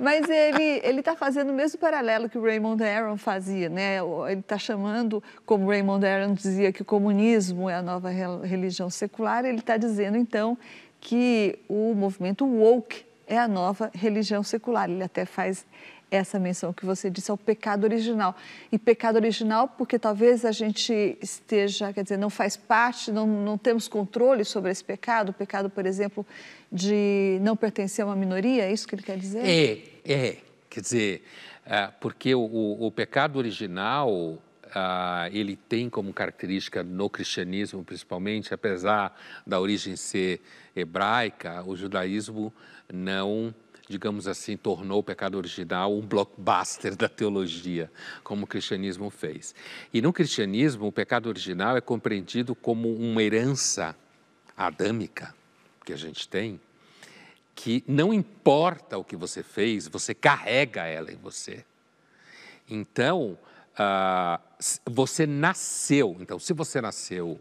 Mas ele ele está fazendo o mesmo paralelo que o Raymond Aron fazia, né? Ele está chamando, como Raymond Aron dizia que o comunismo é a nova religião secular, ele está dizendo então que o movimento woke é a nova religião secular. Ele até faz essa menção que você disse ao é pecado original. E pecado original porque talvez a gente esteja, quer dizer, não faz parte, não, não temos controle sobre esse pecado. O pecado, por exemplo, de não pertencer a uma minoria, é isso que ele quer dizer? É, é. Quer dizer, ah, porque o, o pecado original ah, ele tem como característica no cristianismo, principalmente, apesar da origem ser hebraica, o judaísmo não digamos assim, tornou o pecado original um blockbuster da teologia, como o cristianismo fez. E no cristianismo, o pecado original é compreendido como uma herança adâmica que a gente tem, que não importa o que você fez, você carrega ela em você. Então, ah, você nasceu, então, se você nasceu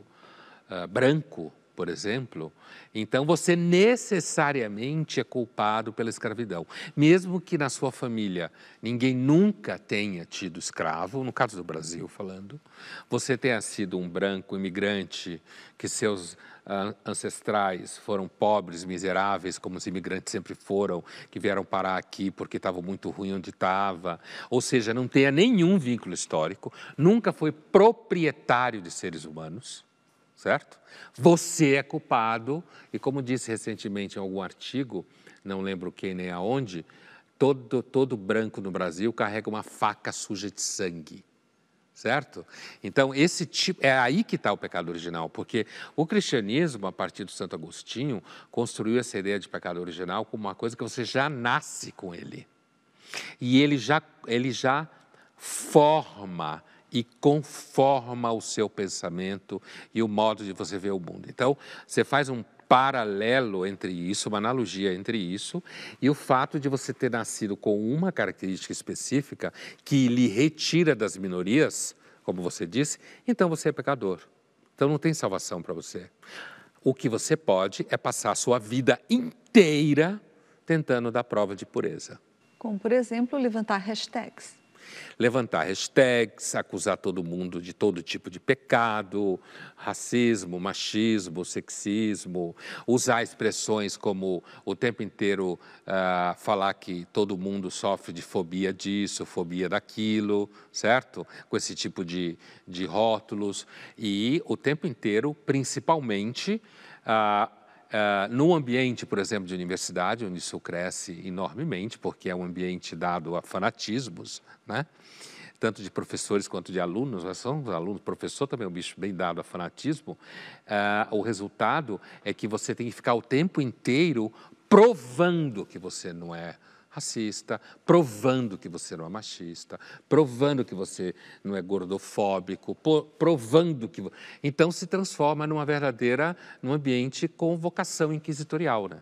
uh, branco, por exemplo, então você necessariamente é culpado pela escravidão. Mesmo que na sua família ninguém nunca tenha tido escravo, no caso do Brasil falando, você tenha sido um branco imigrante, que seus ah, ancestrais foram pobres, miseráveis, como os imigrantes sempre foram, que vieram parar aqui porque estavam muito ruim onde estava. Ou seja, não tenha nenhum vínculo histórico, nunca foi proprietário de seres humanos certo? Você é culpado, e como disse recentemente em algum artigo, não lembro quem nem aonde, todo, todo branco no Brasil carrega uma faca suja de sangue. Certo? Então, esse tipo. É aí que está o pecado original, porque o cristianismo, a partir do Santo Agostinho, construiu essa ideia de pecado original como uma coisa que você já nasce com ele. E ele já, ele já forma e conforma o seu pensamento e o modo de você ver o mundo. Então, você faz um paralelo entre isso, uma analogia entre isso e o fato de você ter nascido com uma característica específica que lhe retira das minorias, como você disse, então você é pecador. Então não tem salvação para você. O que você pode é passar a sua vida inteira tentando dar prova de pureza. Como, por exemplo, levantar hashtags. Levantar hashtags, acusar todo mundo de todo tipo de pecado, racismo, machismo, sexismo, usar expressões como o tempo inteiro ah, falar que todo mundo sofre de fobia disso, fobia daquilo, certo? Com esse tipo de, de rótulos. E o tempo inteiro, principalmente, ah, Uh, ah, no ambiente, por exemplo, de universidade, onde isso cresce enormemente, porque é um ambiente dado a fanatismos, né? tanto de professores quanto de alunos, mas são alunos, professor também é um bicho bem dado a fanatismo, uh, o resultado é que você tem que ficar o tempo inteiro provando que você não é racista, provando que você não é machista, provando que você não é gordofóbico, provando que. Então se transforma numa verdadeira, num ambiente com vocação inquisitorial, né?